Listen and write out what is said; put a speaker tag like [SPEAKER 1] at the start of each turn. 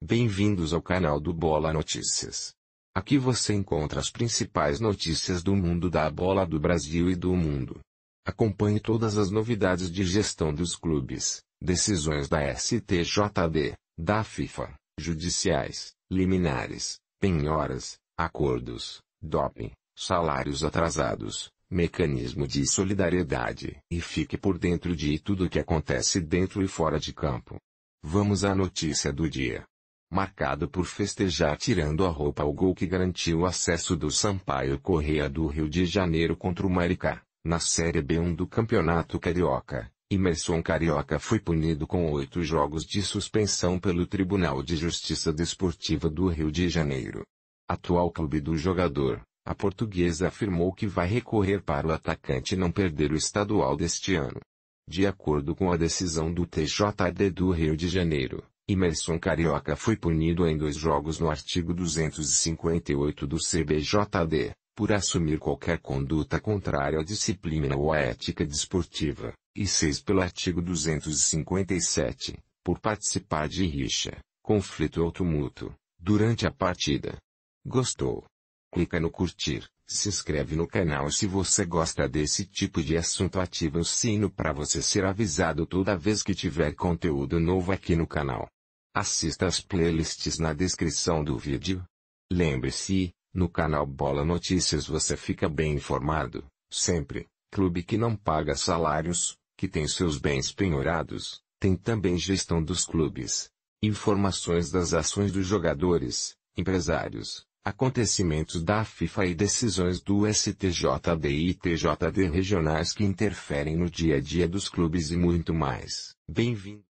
[SPEAKER 1] Bem-vindos ao canal do Bola Notícias. Aqui você encontra as principais notícias do mundo da bola do Brasil e do mundo. Acompanhe todas as novidades de gestão dos clubes, decisões da STJD, da FIFA, judiciais, liminares, penhoras, acordos, doping, salários atrasados, mecanismo de solidariedade e fique por dentro de tudo o que acontece dentro e fora de campo. Vamos à notícia do dia marcado por festejar tirando a roupa o gol que garantiu o acesso do Sampaio Correia do Rio de Janeiro contra o Maricá, na Série B1 do Campeonato Carioca. Imerson Carioca foi punido com oito jogos de suspensão pelo Tribunal de Justiça Desportiva do Rio de Janeiro. Atual clube do jogador, a portuguesa afirmou que vai recorrer para o atacante não perder o estadual deste ano. De acordo com a decisão do TJD do Rio de Janeiro, Imerson Carioca foi punido em dois jogos no artigo 258 do CBJD, por assumir qualquer conduta contrária à disciplina ou à ética desportiva, e seis pelo artigo 257, por participar de rixa, conflito ou tumulto, durante a partida. Gostou? Clica no curtir, se inscreve no canal e se você gosta desse tipo de assunto ativa o sino para você ser avisado toda vez que tiver conteúdo novo aqui no canal. Assista as playlists na descrição do vídeo. Lembre-se, no canal Bola Notícias você fica bem informado, sempre. Clube que não paga salários, que tem seus bens penhorados, tem também gestão dos clubes. Informações das ações dos jogadores, empresários, acontecimentos da FIFA e decisões do STJD e TJD regionais que interferem no dia a dia dos clubes e muito mais. Bem-vindo.